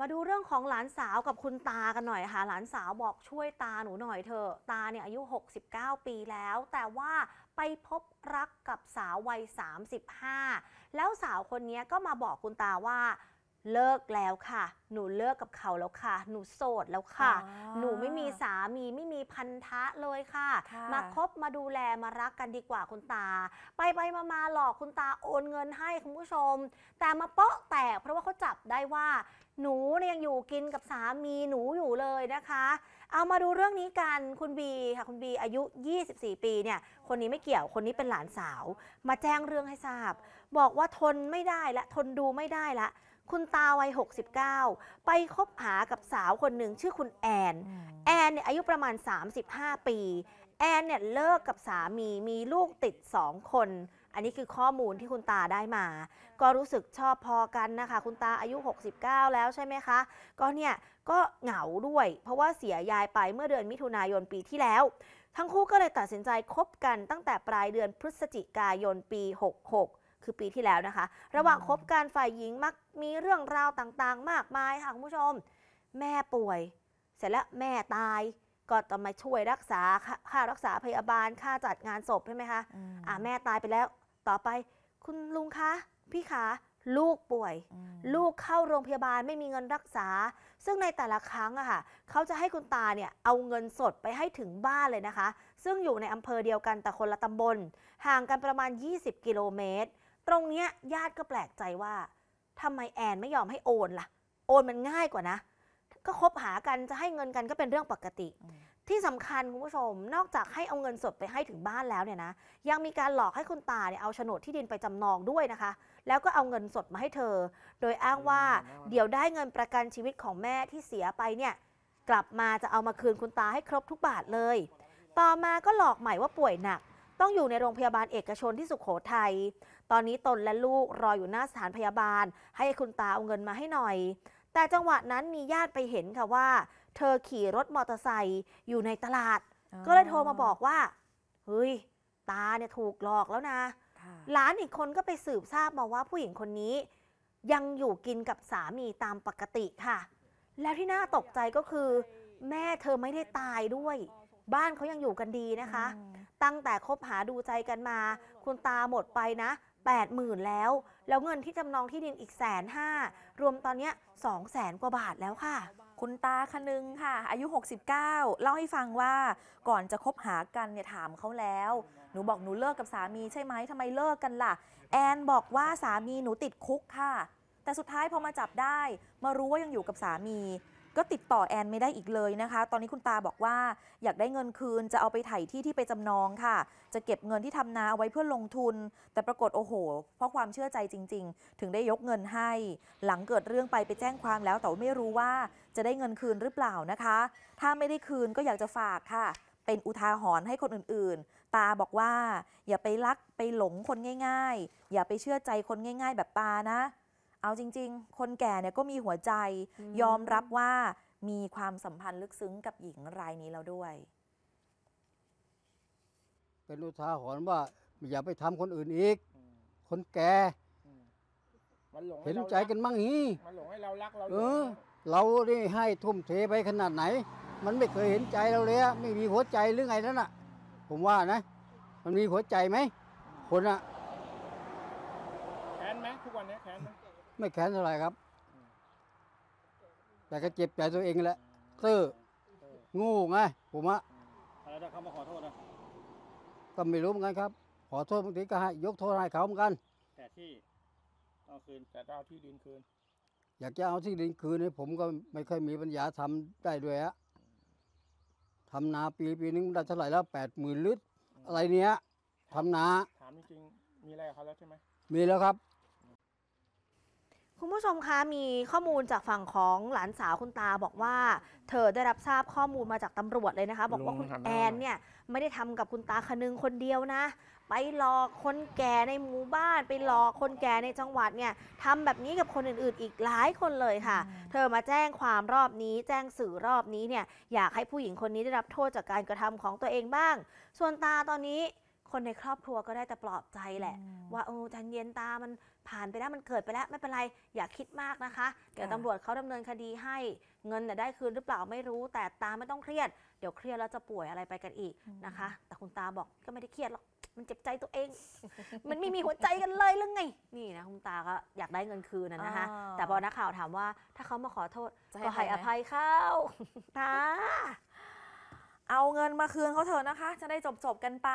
มาดูเรื่องของหลานสาวกับคุณตากันหน่อยค่ะ หลานสาวบอกช่วยตาหนูหน่อยเถอะตาเนี่ยอายุ 69 ปีแล้ว แต่ว่าไปพบรักกับสาววัย 35 แล้วสาวคนนี้ก็มาบอกคุณตาว่าเลิกแล้วค่ะ หนูเลิกกับเขาแล้วค่ะ หนูโสดแล้วค่ะ หนูไม่มีสามีไม่มีพันธะเลยค่ะค่ะมาคบมาดูแลมารักกันดีกว่าคุณตา ไปไปมามาหลอกคุณตาโอนเงินให้คุณผู้ชม แต่มาเปาะแตก เพราะว่าเขาจับได้ว่า หนูเนี่ยยังอยู่กินกับสามีหนูอยู่เลยนะคะ เอามาดูเรื่องนี้กันคุณบีค่ะ คุณบีอายุ 24 ปีเนี่ย คนนี้ไม่เกี่ยว คนนี้เป็นหลานสาว มาแจ้งเรื่องให้ทราบ บอกว่าทนไม่ได้ละทนดูไม่ได้ละคุณตาวัย 69 ไปคบหากับสาวคนหนึ่งชื่อคุณแอน แอนเนี่ยอายุประมาณ 35 ปี แอนเนี่ยเลิกกับสามีมีลูกติด 2 คน อันนี้คือข้อมูลที่คุณตาได้มา ก็รู้สึกชอบพอกันนะคะ คุณตาอายุ 69 แล้วใช่ไหมคะ ก็เนี่ยก็เหงาด้วย เพราะว่าเสียยายไปเมื่อเดือนมิถุนายนปีที่แล้ว ทั้งคู่ก็เลยตัดสินใจคบกันตั้งแต่ปลายเดือนพฤศจิกายนปี 66คือปีที่แล้วนะคะ ระหว่างคบกันฝ่ายหญิงมักมีเรื่องราวต่างๆมากมายค่ะคุณผู้ชม แม่ป่วย เสร็จแล้วแม่ตายก็ต้องมาช่วยรักษาค่ารักษาพยาบาลค่าจัดงานศพใช่ไหมคะอ่าแม่ตายไปแล้วต่อไป คุณลุงคะพี่ขาลูกป่วย ลูกเข้าโรงพยาบาลไม่มีเงินรักษา ซึ่งในแต่ละครั้งอะค่ะเขาจะให้คุณตาเนี่ยเอาเงินสดไปให้ถึงบ้านเลยนะคะ ซึ่งอยู่ในอำเภอเดียวกันแต่คนละตำบล ห่างกันประมาณ 20กิโลเมตรตรงเนี้ยญาติก็แปลกใจว่า ทำไมแอนไม่ยอมให้โอนละ่ะ โอนมันง่ายกว่านะ ก็คบหากันจะให้เงินกันก็เป็นเรื่องปกติ ที่สำคัญคุณผู้ชมนอกจากให้เอาเงินสดไปให้ถึงบ้านแล้วเนี่ยนะยังมีการหลอกให้คุณตาเนี่ยเอาโฉนดที่ดินไปจำนองด้วยนะคะ แล้วก็เอาเงินสดมาให้เธอ โดยอ้างว่าเดี๋ยวได้เงินประกันชีวิตของแม่ที่เสียไปเนี่ยกลับมาจะเอามาคืนคุณตาให้ครบทุกบาทเลย ต่อมาก็หลอกใหม่ว่าป่วยหนักต้องอยู่ในโรงพยาบาลเอกชนที่สุขโขทยัย ตอนนี้ตนและลูกรออยู่หน้าสถานพยาบาลให้คุณตาเอาเงินมาให้หน่อย แต่จังหวะนั้นมีญาติไปเห็นค่ะว่า เธอขี่รถมอเตอร์ไซค์อยู่ในตลาด ก็เลยโทรมาบอกว่า เฮ้ย ตาเนี่ยถูกหลอกแล้วนะ หลานอีกคนก็ไปสืบทราบมาว่าผู้หญิงคนนี้ ยังอยู่กินกับสามีตามปกติค่ะ แล้วที่น่าตกใจก็คือ แม่เธอไม่ได้ตายด้วยบ้านเขายังอยู่กันดีนะคะ ตั้งแต่คบหาดูใจกันมา คุณตาหมดไปนะ 8 0,000ื่นแล้ว แล้วเงินที่จำนองที่ดินอีกแสนห้ารวมตอนนี้สองแสนกว่าบาทแล้วค่ะ คุณตาคนึงค่ะ อายุ 69เล่าให้ฟังว่าก่อนจะคบหากันเนี่ยถามเขาแล้ว หนูบอกหนูเลิกกับสามีใช่ไหมทำไมเลิกกันล่ะ แอนบอกว่าสามีหนูติดคุกค่ะ แต่สุดท้ายพอมาจับได้ มารู้ว่ายังอยู่กับสามีก็ติดต่อแอนไม่ได้อีกเลยนะคะ ตอนนี้คุณตาบอกว่าอยากได้เงินคืนจะเอาไปไถ่ที่ที่ไปจำนองค่ะ จะเก็บเงินที่ทำนาเอาไว้เพื่อลงทุน แต่ปรากฏโอ้โห เพราะความเชื่อใจจริง ๆ ถึงได้ยกเงินให้ หลังเกิดเรื่องไปไปแจ้งความแล้ว แต่ไม่รู้ว่าจะได้เงินคืนหรือเปล่านะคะ ถ้าไม่ได้คืนก็อยากจะฝากค่ะ เป็นอุทาหรณ์ให้คนอื่นๆ ตาบอกว่า อย่าไปลักไปหลงคนง่าย ๆ อย่าไปเชื่อใจคนง่าย ๆ แบบตานะเอาจริงๆ คนแก่เนี่ยก็มีหัวใจ ยอมรับว่ามีความสัมพันธ์ลึกซึ้งกับหญิงรายนี้แล้วด้วย เป็นอุทาหรณ์ว่า อย่าไปทำคนอื่นอีก คนแก่เห็นใจกันมั่งฮีมันหลงให้เรารักเราเออเรานี่ให้ทุ่มเทไปขนาดไหน มันไม่เคยเห็นใจเราเลยอะไม่มีหัวใจหรือไงนั่นอะผมว่านะมันมีหัวใจไหมคนอะแค้นไหมทุกวันนี้แค้นไหมไม่แข็งเท่าไหร่ครับ แต่ก็เจ็บใจตัวเองแหละตื้องูไงผมอะอะไรนะเขามาขอโทษนะก็ไม่รู้เหมือนกันครับขอโทษบางทีก็ให้ยกโทษให้เขาเหมือนกันแต่ที่เอาคืนแต่เอาที่ดินคืนอยากจะเอาที่ดินคืนให้ผมก็ไม่เคยมีปัญญาทำได้ด้วยอะทำนาปีปีนึงได้เท่าไหร่แล้วแปดหมื่นลิตรอะไรเนี้ยทำนาถามจริงมีอะไรกับเขาแล้วใช่ไหมมีแล้วครับคุณผู้ชมคะมีข้อมูลจากฝั่งของหลานสาว คุณตาบอกว่า เธอได้รับทราบข้อมูลมาจากตำรวจเลยนะคะ บอกว่าคุณแอนเนี่ยไม่ได้ทำกับคุณตาคนึงคนเดียวนะ ไปหลอกคนแก่ในหมู่บ้าน ไปหลอกคนแก่ในจังหวัดเนี่ยทำแบบนี้กับคนอื่น ๆอีกหลายคนเลยค่ะ เธอมาแจ้งความรอบนี้ แจ้งสื่อรอบนี้เนี่ยอยากให้ผู้หญิงคนนี้ได้รับโทษจากการกระทำของตัวเองบ้าง ส่วนตาตอนนี้คนในครอบครัวก็ได้แต่ปลอบใจแหละ ว่าโอ้จันเย็นตามันผ่านไปแล้วมันเกิดไปแล้วไม่เป็นไรอย่าคิดมากนะคะ เดี๋ยวตำรวจเขาดำเนินคดีให้ เงินได้คืนหรือเปล่าไม่รู้ แต่ตาไม่ต้องเครียด เดี๋ยวเครียดแล้วจะป่วยอะไรไปกันอีกนะคะ แต่คุณตาบอกก็ไม่ได้เครียดหรอกมันเจ็บใจตัวเอง มันไม่มีหัวใจกันเลยหรือไงนี่นะคุณตาก็อยากได้เงินคืนนะคะแต่พอนักข่าวถามว่า ถ้าเขามาขอโทษก็ให้อภัยเขาตาเอาเงินมาคืนเขาเถอะนะคะ จะได้จบจบกันไป